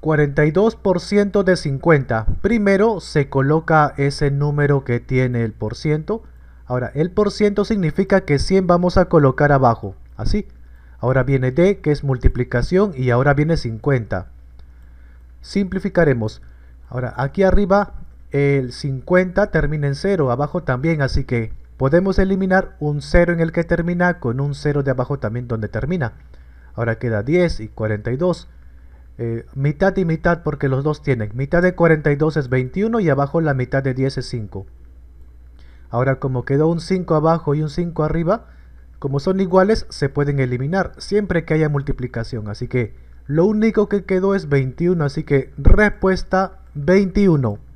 42% de 50. Primero se coloca ese número que tiene el por ciento. Ahora, el por ciento significa que 100 vamos a colocar abajo. Así. Ahora viene D, que es multiplicación, y ahora viene 50. Simplificaremos. Ahora, aquí arriba el 50 termina en 0, abajo también, así que podemos eliminar un 0 en el que termina con un 0 de abajo también donde termina. Ahora queda 10 y 42. Eh, mitad y mitad porque los dos tienen. Mitad de 42 es 21 y abajo la mitad de 10 es 5. Ahora como quedó un 5 abajo y un 5 arriba, como son iguales se pueden eliminar siempre que haya multiplicación. Así que lo único que quedó es 21, así que respuesta 21.